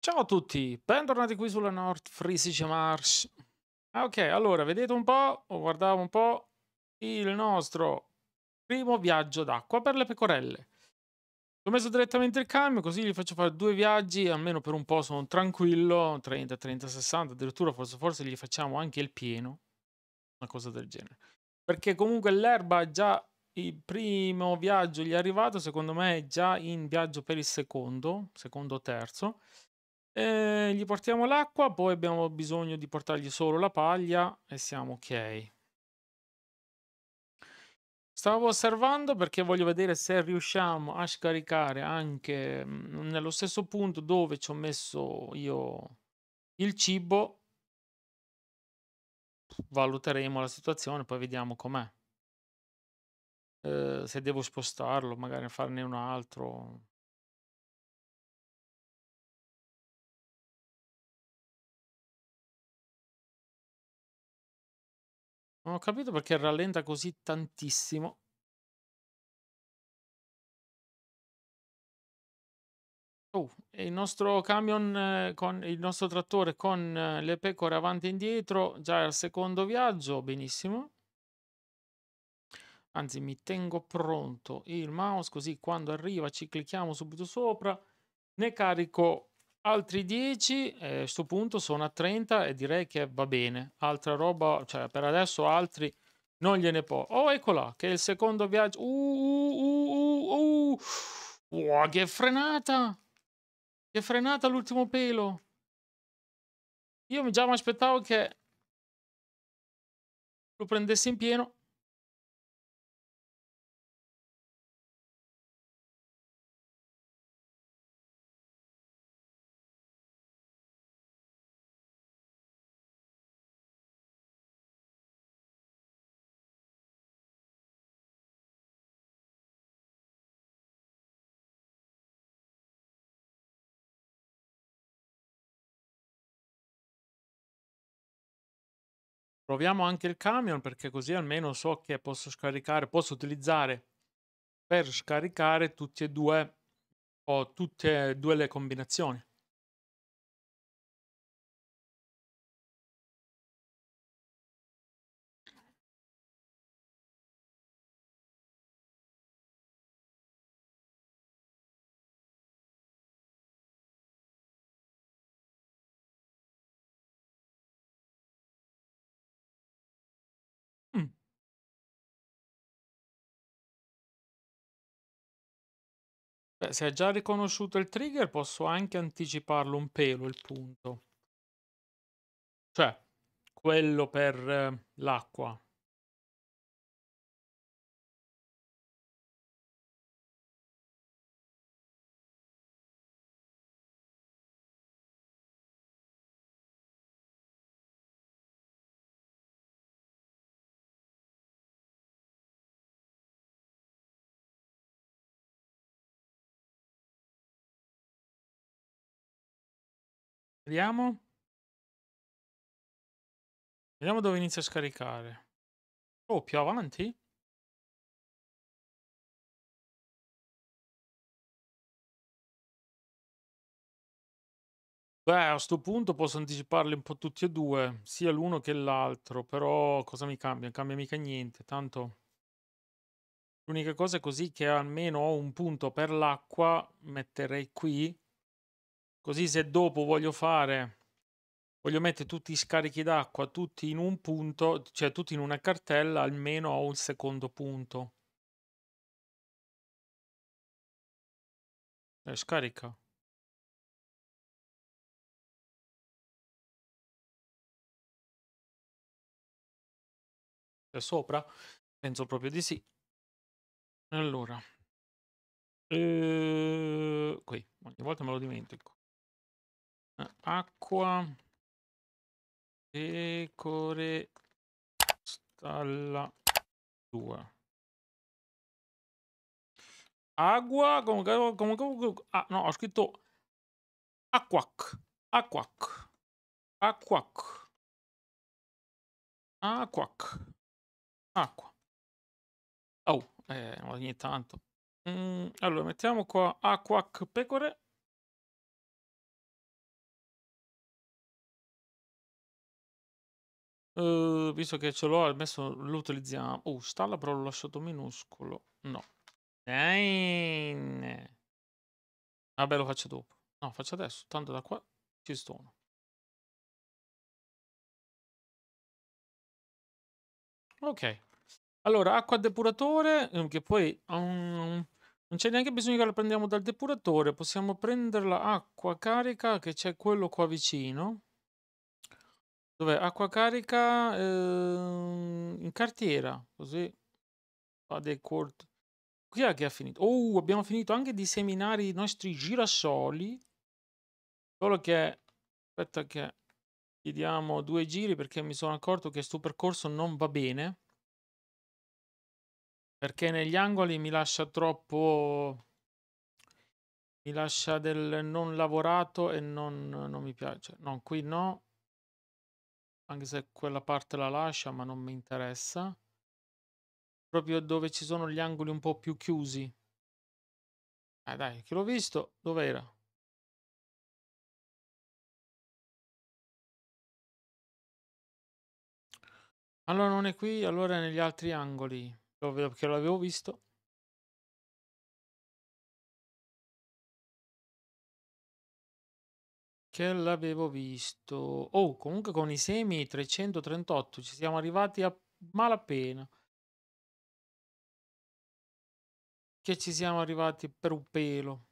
Ciao a tutti, bentornati qui sulla North Frisice Marsh. Ah, ok, allora vedete un po', o guardavo un po', il nostro primo viaggio d'acqua per le pecorelle. Ho messo direttamente il cambio, così gli faccio fare due viaggi, almeno per un po' sono tranquillo, 30, 30, 60, addirittura forse, forse gli facciamo anche il pieno, una cosa del genere. Perché comunque l'erba già il primo viaggio gli è arrivato, secondo me è già in viaggio per il secondo, secondo o terzo. E gli portiamo l'acqua, poi abbiamo bisogno di portargli solo la paglia e siamo ok. Stavo osservando perché voglio vedere se riusciamo a scaricare anche mhmm, nello stesso punto dove ci ho messo io il cibo. Valuteremo la situazione, poi vediamo com'è. Eh, se devo spostarlo, magari farne un altro. Non ho capito perché rallenta così tantissimo. Oh, il nostro camion, eh, con, il nostro trattore con eh, le pecore avanti e indietro, già al secondo viaggio, benissimo. Anzi, mi tengo pronto il mouse così quando arriva ci clicchiamo subito sopra, ne carico altri 10 eh, a eh, questo punto sono a 30 e direi che va bene altra roba cioè per adesso altri non gliene può oh eccola che è il secondo viaggio uh, uh, uh, wow, uh, uh. che frenata che frenata l'ultimo pelo io già mi aspettavo che lo prendessi in pieno Proviamo anche il camion perché così almeno so che posso scaricare, posso utilizzare per scaricare tutte e due o tutte e due le combinazioni. Beh, cioè, se è già riconosciuto il trigger, posso anche anticiparlo un pelo il punto. Cioè, quello per eh, l'acqua. Vediamo. Vediamo dove inizia a scaricare. Oh, più avanti? Beh, a questo punto posso anticiparli un po' tutti e due, sia l'uno che l'altro, però cosa mi cambia? cambia mica niente, tanto... L'unica cosa è così che almeno ho un punto per l'acqua, metterei qui, Così se dopo voglio fare, voglio mettere tutti i scarichi d'acqua, tutti in un punto, cioè tutti in una cartella, almeno ho un secondo punto. Eh, scarica. È sopra? Penso proprio di sì. Allora, eh, qui ogni volta me lo dimentico acqua, decore, stalla 2. Agua, comunque, comunque, ah, no, ho scritto acquac, acquac, acquac, acquac, acqua. Oh, eh, ogni tanto. Mm, allora, mettiamo qua acquac pecore. Uhm, visto che ce l'ho, adesso lo utilizziamo. Oh, stalla però l'ho lasciato minuscolo. No. Nein. Vabbè, lo faccio dopo. No, faccio adesso. Tanto da qua ci sono. Ok. Allora, acqua depuratore, uhm, che poi um, non c'è neanche bisogno che la prendiamo dal depuratore, possiamo prenderla acqua carica che c'è quello qua vicino. Dov'è? Acqua carica ehm, in cartiera, così fa dei corti. Chi è che ha finito? Oh, abbiamo finito anche di seminare i nostri girasoli. Solo che, aspetta che gli diamo due giri perché mi sono accorto che questo percorso non va bene. Perché negli angoli mi lascia troppo... Mi lascia del non lavorato e non, non mi piace. No, qui no anche se quella parte la lascia, ma non mi interessa. Proprio dove ci sono gli angoli un po' più chiusi. Ah dai, che l'ho visto, dov'era? Allora non è qui, allora è negli altri angoli. Lo vedo perché l'avevo visto. Che l'avevo visto. Oh, comunque con i semi 338 ci siamo arrivati a malapena. Che ci siamo arrivati per un pelo.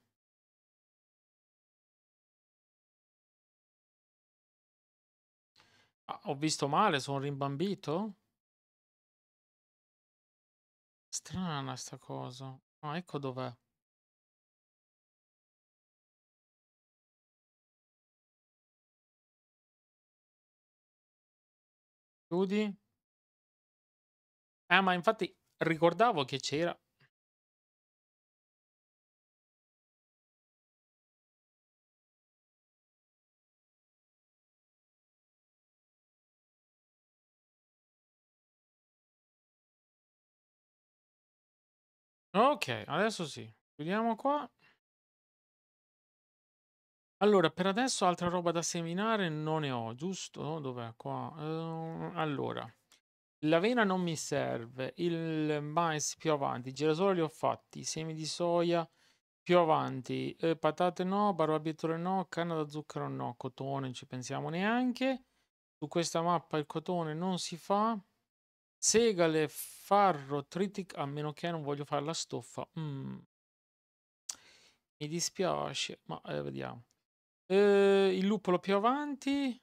Ah, ho visto male, sono rimbambito? Strana sta cosa. Ah, ecco dov'è. Studi? Ah, ma infatti ricordavo che c'era. Ok, adesso sì. Chiudiamo qua. Allora, per adesso altra roba da seminare non ne ho, giusto? Dov'è qua? Ehm, allora, vena non mi serve, il mais più avanti, i girasoli li ho fatti, i semi di soia più avanti, eh, patate no, barbabietole no, canna da zucchero no, cotone non ci pensiamo neanche. Su questa mappa il cotone non si fa. Segale, farro, tritic, a meno che non voglio fare la stoffa. Mm. Mi dispiace, ma eh, vediamo. Eh, il lupolo più avanti.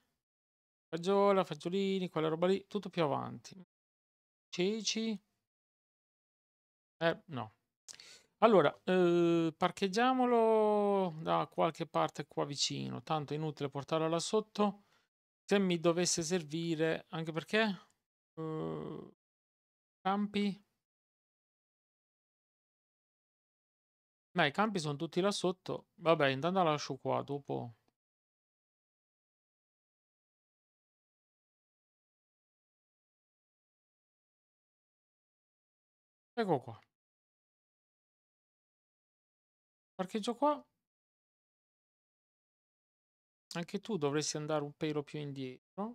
Fagiola, fagiolini, quella roba lì. Tutto più avanti. Ceci. Eh, no. Allora, eh, parcheggiamolo da qualche parte qua vicino. Tanto è inutile portarlo là sotto. Se mi dovesse servire, anche perché... Eh, campi. Ma i campi sono tutti là sotto. Vabbè, intanto la lascio qua, dopo... Ecco qua. Parcheggio qua. Anche tu dovresti andare un pelo più indietro.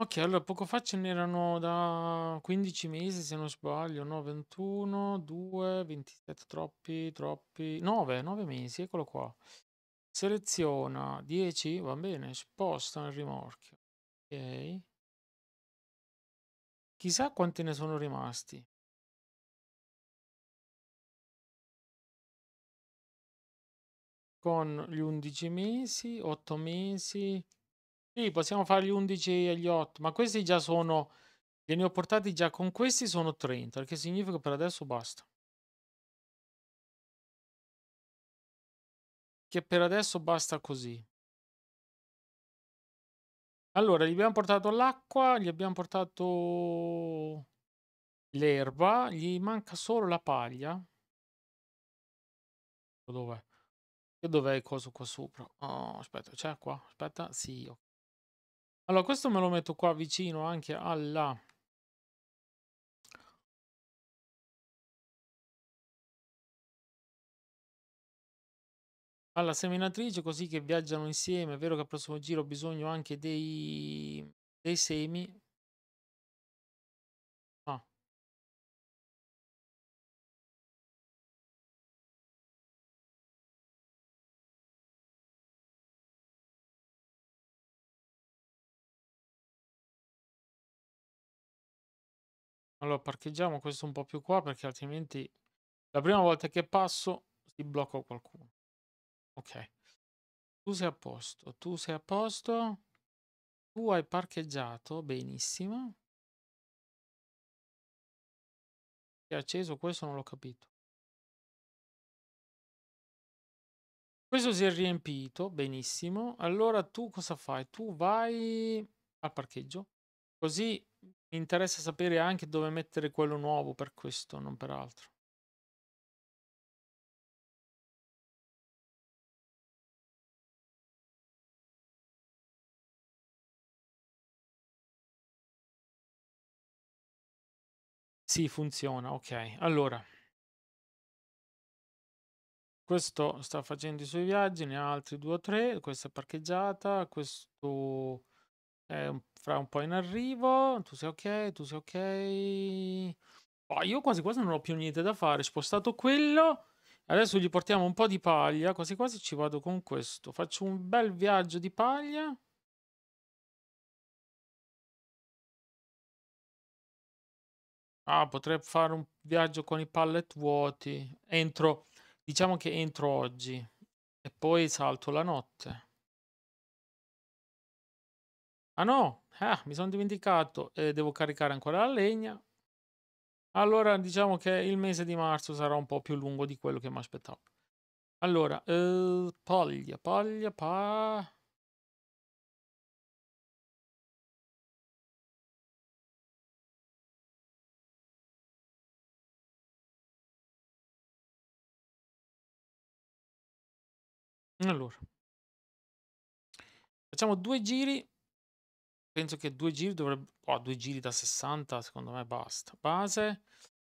Ok, allora poco fa ce n'erano da 15 mesi, se non sbaglio, no, 21, 2, 27, troppi, troppi, 9, 9 mesi, eccolo qua. Seleziona 10, va bene, sposta nel rimorchio. Ok. Chissà quanti ne sono rimasti. Con gli 11 mesi, 8 mesi, sì, possiamo gli 11 e gli 8, ma questi già sono... Li ne ho portati già con questi sono 30, che significa che per adesso basta. Che per adesso basta così. Allora, gli abbiamo portato l'acqua, gli abbiamo portato l'erba, gli manca solo la paglia. Dov'è? Che dov'è il coso qua sopra? Oh, aspetta, c'è qua? Aspetta, sì, ok. Allora, questo me lo metto qua vicino anche alla... alla seminatrice così che viaggiano insieme. È vero che al prossimo giro ho bisogno anche dei, dei semi. Allora, parcheggiamo questo un po' più qua perché altrimenti la prima volta che passo si blocca qualcuno. Ok. Tu sei a posto, tu sei a posto. Tu hai parcheggiato benissimo. Si È acceso, questo non l'ho capito. Questo si è riempito, benissimo. Allora tu cosa fai? Tu vai al parcheggio, così mi interessa sapere anche dove mettere quello nuovo per questo, non per altro. Sì, funziona, ok. Allora, questo sta facendo i suoi viaggi, ne ha altri due o tre, questa è parcheggiata, questo è un- fra un po' in arrivo. Tu sei ok, tu sei ok. Oh, io quasi quasi non ho più niente da fare. Spostato quello. Adesso gli portiamo un po' di paglia. Quasi quasi ci vado con questo. Faccio un bel viaggio di paglia. Ah, potrei fare un viaggio con i pallet vuoti. Entro, diciamo che entro oggi. E poi salto la notte. Ah no, ah, mi sono dimenticato. Eh, devo caricare ancora la legna. Allora diciamo che il mese di marzo sarà un po' più lungo di quello che mi aspettavo. Allora, eh, paglia, paglia, pa... Allora, facciamo due giri penso che due giri dovrebbero... Oh, due giri da 60 secondo me basta. Base,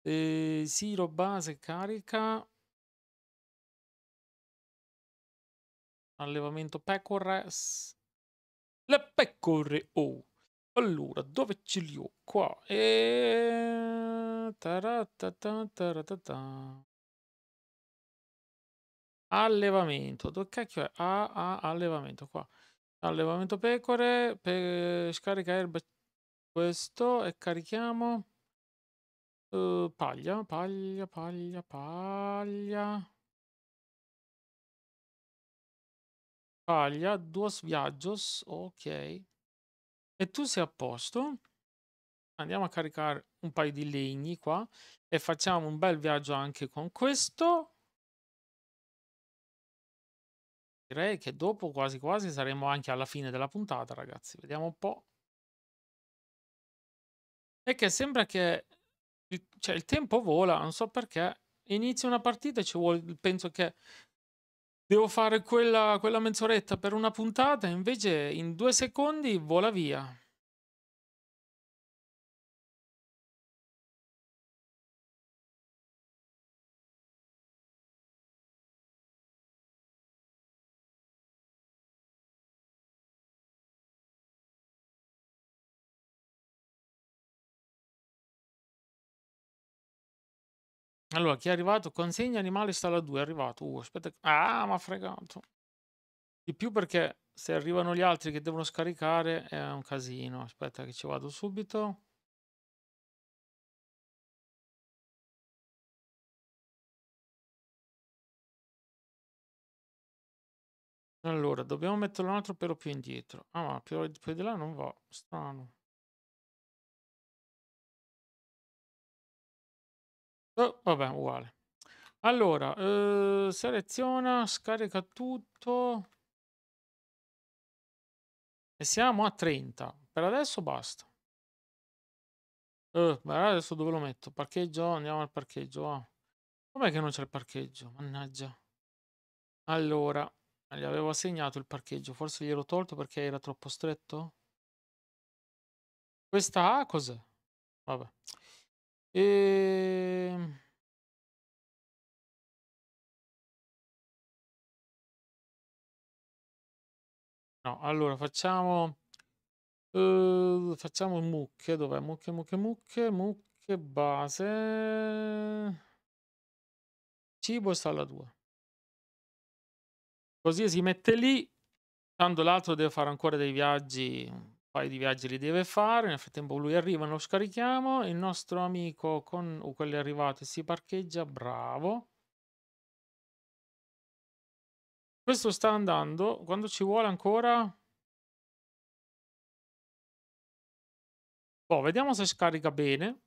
eh, Siro base carica. Allevamento pecoras. Le pecore, oh. Allora, dove ce li ho? Qua. E... Taratata, taratata. Allevamento. Dove cacchio è? Ah, ah, allevamento qua. Allevamento pecore, pe- scarica erba questo e carichiamo uh, paglia, paglia, paglia, paglia. Paglia, dos viaggios, ok. E tu sei a posto. Andiamo a caricare un paio di legni qua e facciamo un bel viaggio anche con questo. Direi che dopo quasi quasi saremo anche alla fine della puntata, ragazzi. Vediamo un po'. E che sembra che cioè, il tempo vola, non so perché. Inizio una partita e ci vuole, penso che devo fare quella, quella mezz'oretta per una puntata, invece in due secondi vola via. Allora, chi è arrivato? Consegna animale stalla 2, è arrivato. Uh, aspetta. Ah, ma fregato. Di più perché se arrivano gli altri che devono scaricare è un casino. Aspetta che ci vado subito. Allora, dobbiamo mettere un altro pelo più indietro. Ah, ma più di là non va. Strano. Oh, vabbè, uguale. Allora, eh, seleziona, scarica tutto. E siamo a 30. Per adesso basta. Eh, adesso dove lo metto? Parcheggio? Andiamo al parcheggio. Ah. Com'è che non c'è il parcheggio? Mannaggia. Allora, ah, gli avevo assegnato il parcheggio. Forse gliel'ho tolto perché era troppo stretto? Questa A cos'è? Vabbè. E... Ehm no, allora facciamo... Uh, facciamo mucche, dov'è? Mucche, mucche, mucche, mucche, base... Cibo e sala 2. Così si mette lì, tanto l'altro deve fare ancora dei viaggi paio di viaggi li deve fare, nel frattempo lui arriva, lo scarichiamo, il nostro amico con uh, quelle arrivate si parcheggia, bravo. Questo sta andando, quando ci vuole ancora... Boh, vediamo se scarica bene.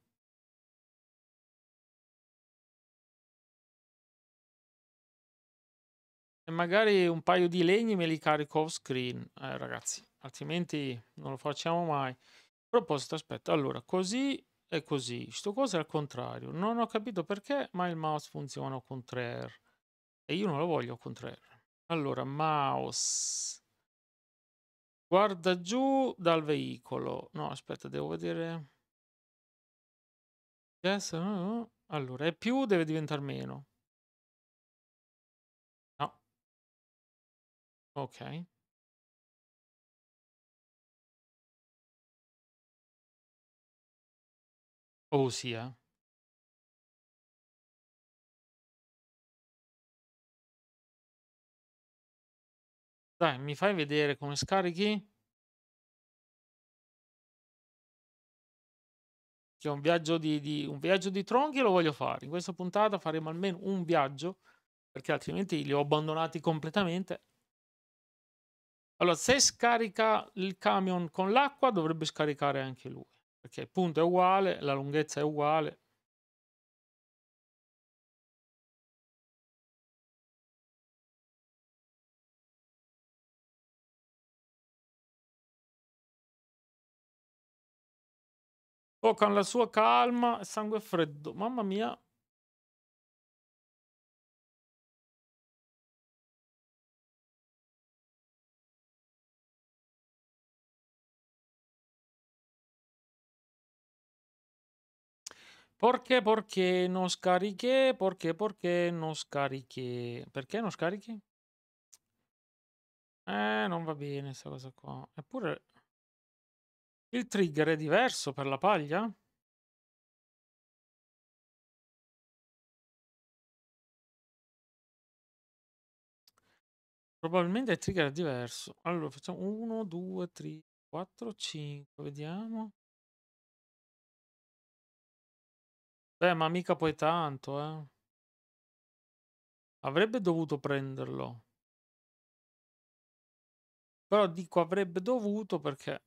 E magari un paio di legni me li carico off screen, eh, ragazzi altrimenti non lo facciamo mai. A proposito, aspetta, allora, così e così. Sto coso è al contrario. Non ho capito perché, ma il mouse funziona con contrario. E io non lo voglio con contrario. Allora, mouse. Guarda giù dal veicolo. No, aspetta, devo vedere... Yes, no, no. Allora, è più, deve diventare meno. No. Ok. Poesia oh, eh. Dai, mi fai vedere come scarichi? C'è un viaggio di, di, un viaggio di tronchi lo voglio fare. In questa puntata faremo almeno un viaggio, perché altrimenti li ho abbandonati completamente. Allora, se scarica il camion con l'acqua, dovrebbe scaricare anche lui perché il punto è uguale, la lunghezza è uguale. Oh, con la sua calma e sangue freddo, mamma mia, Perché, perché non scarichi? Perché, perché non scarichi? Perché non scarichi? Eh, non va bene questa cosa qua. Eppure il trigger è diverso per la paglia? Probabilmente il trigger è diverso. Allora, facciamo 1, 2, 3, 4, 5. Vediamo. Beh, ma mica poi tanto, eh. Avrebbe dovuto prenderlo. Però dico avrebbe dovuto perché...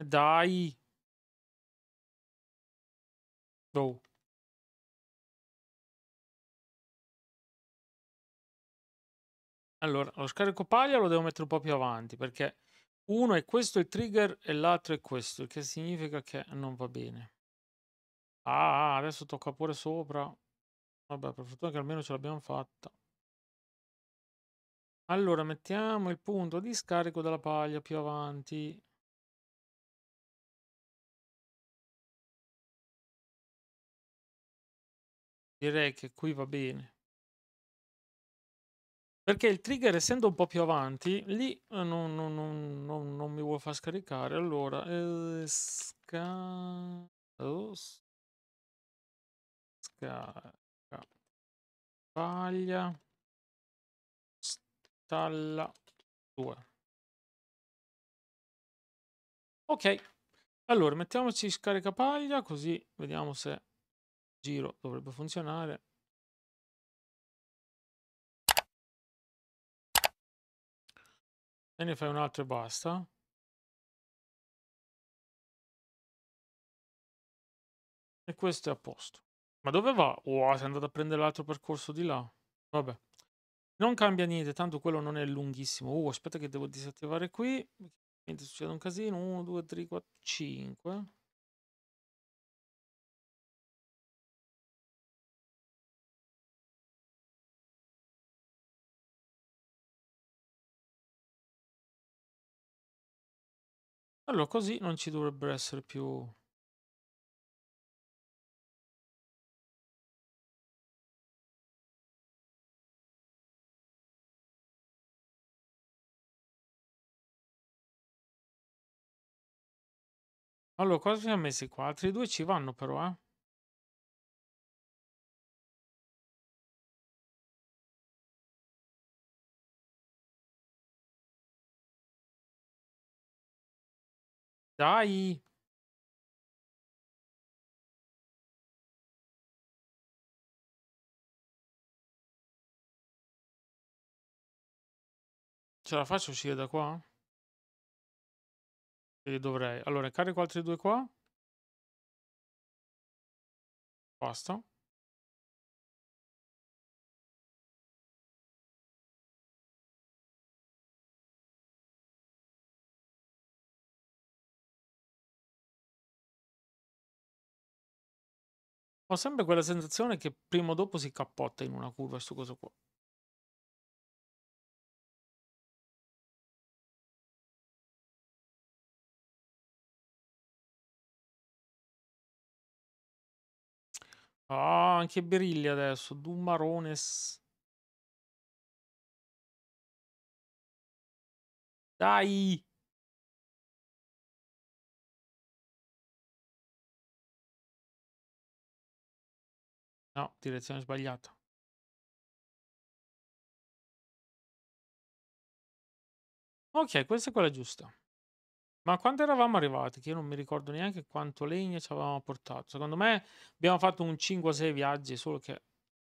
Dai. Oh. Allora, lo scarico paglia lo devo mettere un po' più avanti perché uno è questo il trigger e l'altro è questo, il che significa che non va bene. Ah, adesso tocca pure sopra. Vabbè, per fortuna che almeno ce l'abbiamo fatta. Allora, mettiamo il punto di scarico della paglia più avanti. Direi che qui va bene. Perché il trigger, essendo un po' più avanti, lì non, eh, non, non, non mi vuole far scaricare. Allora, eh, scarica. Paglia. Stalla 2. Ok. Allora, mettiamoci scarica paglia, così vediamo se il giro dovrebbe funzionare. E ne fai un altro e basta. E questo è a posto. Ma dove va? Oh, è andato a prendere l'altro percorso di là. Vabbè. Non cambia niente, tanto quello non è lunghissimo. Uh, aspetta che devo disattivare qui. Niente, succede un casino. 1, 2, 3, 4, 5. Allora, così non ci dovrebbero essere più... Allora, cosa ci siamo messi qua? Altri due ci vanno però, eh? Dai! Ce la faccio uscire da qua? E dovrei. Allora, carico altri due qua. Basta. Ho sempre quella sensazione che prima o dopo si cappotta in una curva sto coso qua. Ah, anche Berilli adesso, Dumarones. Dai! No, direzione sbagliata. Ok, questa è quella giusta. Ma quando eravamo arrivati? Che io non mi ricordo neanche quanto legno ci avevamo portato. Secondo me abbiamo fatto un 5-6 viaggi, solo che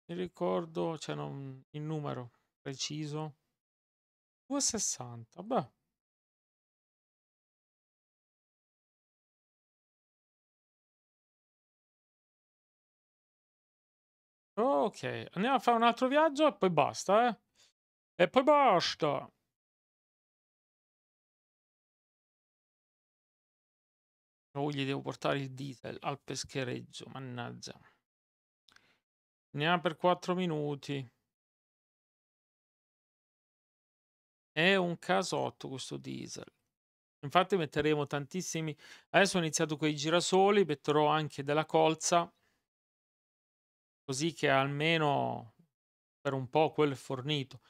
mi ricordo, cioè non, il numero preciso. 2,60, beh. Ok, andiamo a fare un altro viaggio e poi basta, eh. E poi basta. Oh, gli devo portare il diesel al peschereggio, mannaggia. Andiamo per 4 minuti. È un casotto questo diesel. Infatti metteremo tantissimi... Adesso ho iniziato con i girasoli, metterò anche della colza così che almeno per un po' quello è fornito.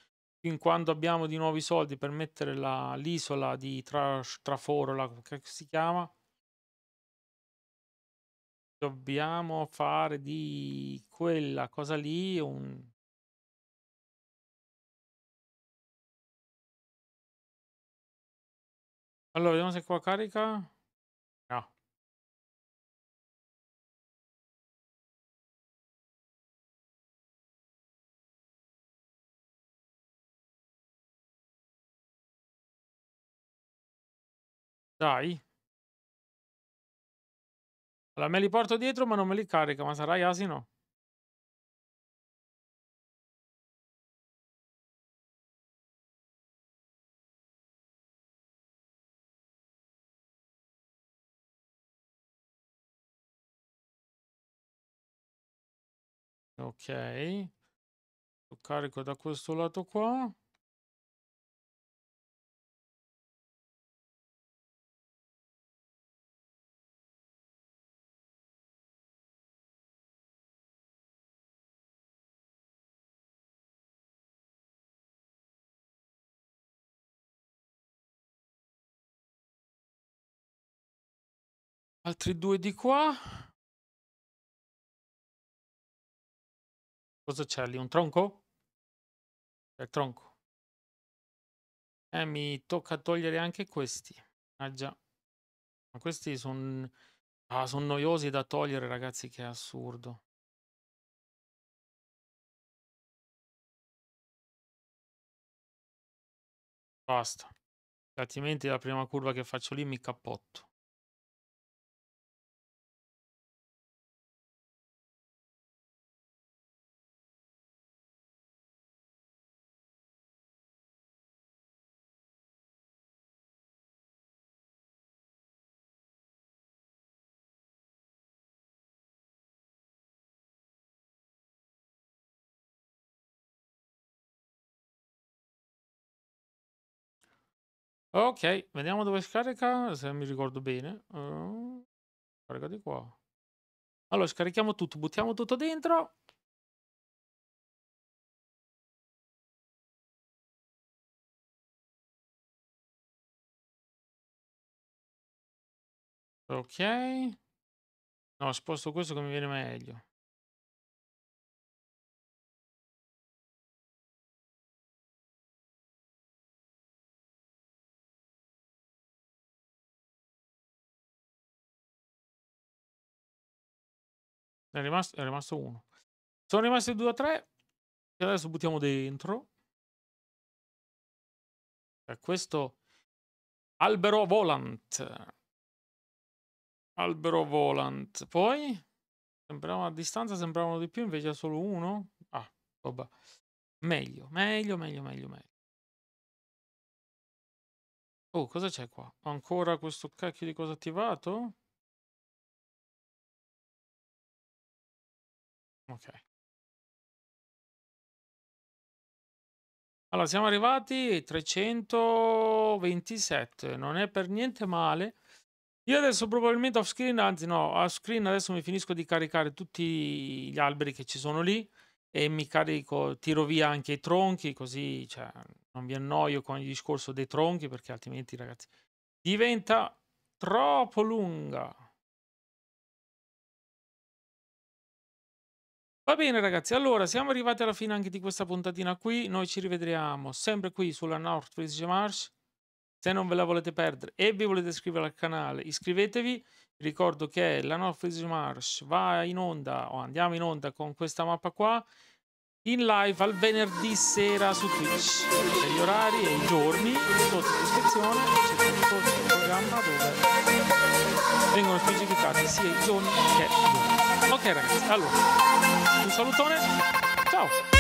Fin quando abbiamo di nuovi soldi per mettere la, l'isola di tra, Traforo, la, che si chiama, dobbiamo fare di quella cosa lì un... Allora, vediamo se qua carica. Dai. Allora, me li porto dietro, ma non me li carica. Ma sarai asino? Ok. Lo carico da questo lato qua. Altri due di qua. Cosa c'è lì? Un tronco? C'è il tronco. Eh, mi tocca togliere anche questi. Ah già. Ma questi sono... Ah, sono noiosi da togliere, ragazzi, che è assurdo. Basta. Altrimenti la prima curva che faccio lì mi cappotto. Ok, vediamo dove scarica, se mi ricordo bene. Uh, scarica di qua. Allora, scarichiamo tutto, buttiamo tutto dentro. Ok. No, sposto questo che mi viene meglio. È rimasto, è rimasto uno. Sono rimasti due o tre. E adesso buttiamo dentro. E questo albero volant. Albero volant. Poi sembrava a distanza, sembravano di più, invece è solo uno. Ah, vabbè. Meglio, meglio, meglio, meglio, meglio. Oh, cosa c'è qua? Ancora questo cacchio di cosa attivato? Ok. Allora, siamo arrivati 327, non è per niente male. Io adesso probabilmente off screen, anzi no, off screen adesso mi finisco di caricare tutti gli alberi che ci sono lì e mi carico, tiro via anche i tronchi, così cioè, non vi annoio con il discorso dei tronchi perché altrimenti ragazzi diventa troppo lunga. Va bene ragazzi, allora siamo arrivati alla fine anche di questa puntatina qui, noi ci rivedremo sempre qui sulla North British Marsh, se non ve la volete perdere e vi volete iscrivere al canale iscrivetevi, ricordo che la North British Marsh va in onda o andiamo in onda con questa mappa qua in live al venerdì sera su Twitch per gli orari e i giorni sotto descrizione c'è tutto il programma dove vengono specificati sia i giorni che i ore. Ok ragazzi, allora, un salutone, ciao!